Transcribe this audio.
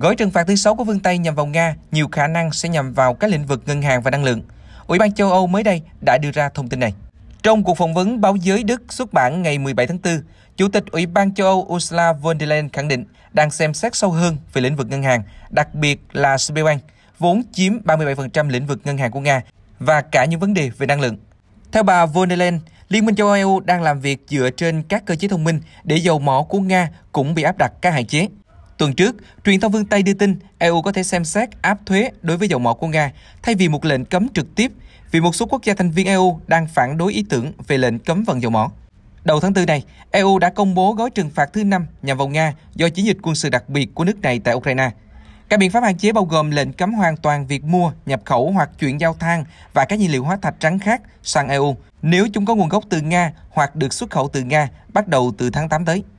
Gói trừng phạt thứ 6 của phương Tây nhằm vào Nga nhiều khả năng sẽ nhằm vào các lĩnh vực ngân hàng và năng lượng. Ủy ban châu Âu mới đây đã đưa ra thông tin này. Trong cuộc phỏng vấn báo giới Đức xuất bản ngày 17 tháng 4, Chủ tịch Ủy ban châu Âu Ursula von der Leyen khẳng định đang xem xét sâu hơn về lĩnh vực ngân hàng, đặc biệt là Sberbank, vốn chiếm 37% lĩnh vực ngân hàng của Nga và cả những vấn đề về năng lượng. Theo bà von der Leyen, Liên minh châu Âu đang làm việc dựa trên các cơ chế thông minh để dầu mỏ của Nga cũng bị áp đặt các hạn chế. Tuần trước, truyền thông phương Tây đưa tin EU có thể xem xét áp thuế đối với dầu mỏ của Nga thay vì một lệnh cấm trực tiếp vì một số quốc gia thành viên EU đang phản đối ý tưởng về lệnh cấm vận dầu mỏ. Đầu tháng 4 này, EU đã công bố gói trừng phạt thứ 5 nhằm vào Nga do chiến dịch quân sự đặc biệt của nước này tại Ukraine. Các biện pháp hạn chế bao gồm lệnh cấm hoàn toàn việc mua, nhập khẩu hoặc chuyển giao than và các nhiên liệu hóa thạch trắng khác sang EU nếu chúng có nguồn gốc từ Nga hoặc được xuất khẩu từ Nga bắt đầu từ tháng 8 tới.